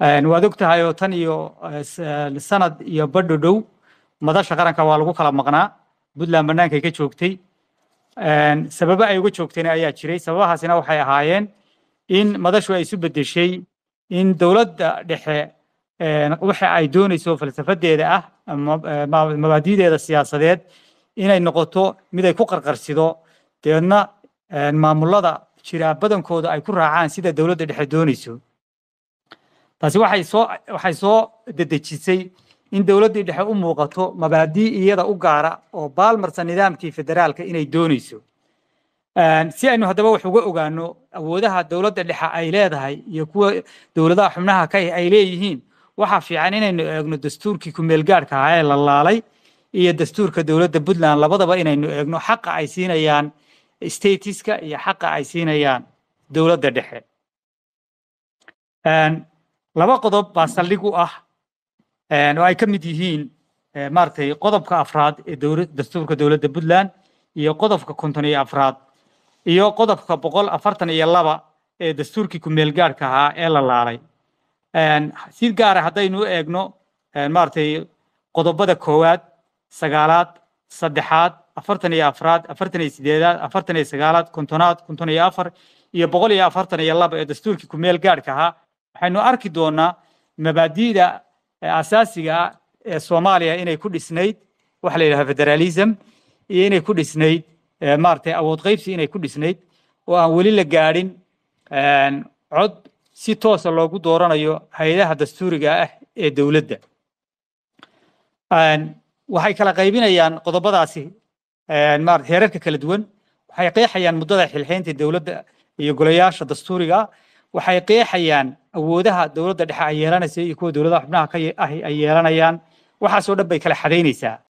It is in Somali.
waad og tahay oo tan iyo sanad iyo badho dhow madasha qaranka waa lagu kala maqnaa puntland bannaankay ka joogtay sababo ay uga joogtayna ayaa jiray sababahaasina waxay ahaayeen in madashu ay isu beddeshay in dowladda dhexe waxa ay doonayso falsafadeeda ah mabaadi'deeda siyaasadeed inay noqoto mid ay ku qarqarsido dabeedna maamullada jiraa badankooda ay ku raacaan sida dowladda dhexe doonayso taasi waxay soo waxay soo dedejisay in dowladdii dhexe u muuqato mabaadii iyada u gaara oo baalmarsan nidaamkii federaalka inay doonayso ehm, si aynu haddaba wax uga ogaano awoodaha dowladda dhexe ay leedahay iyo kuwa dowladaha xubnaha ka ah ay leeyihiin waxaa fiican inaynu eegno dastuurkii kumeelgaadhka ahaa ee la laalay iyo dastuurka dowladda puntland labadaba inaynu eegno xaqa ay siinayaan statiska iyo xaqa ay siinayaan dowladda dhexe ehm, laba qodob baa saldhig u ah oo ay ka mid yihiin maaratay qodobka afraad ee dastuurka dowladda puntland iyo qodobka konton iyo afraad iyo qodobka boqol afartan iyo laba ee dastuurkii kumeel gaadhka ahaa ee la laalay si gaara ah haddaynu eegno maaratay qodobada koowaad sagaalaad saddexaad afartan iyo afraad afartan iyo sideedaad afartan iyo sagaalaad kontonaad konton iyo afar iyo boqol iyo afartan iyo laba ee dastuurkii kumeel ahaa waxaynu arki doonaa mabaadi'da e, asaasigaa ee soomaaliya inay ku dhisnayd waxa la yidhaha federalism iyo inay ku dhisnayd e, maaragtay awood qaybsi inay ku dhisnayd oo aan weli la gaadhin cod si toosa loogu dooranayo hay-adaha dastuuriga ah ee dowladda waxay kala qaybinayaan qodobadaasi marat heerarka kala duwan waxay qeexayaan muddada xilxeynta dowladda iyo golayaasha dastuuriga waxay qeexayaan awoodaha dowladda dhexe ay yeelanaysa iyo kuwa dowladaha xubnaha ka ah ay yeelanayaan waxaasoo dhan bay kala xadaynaysaa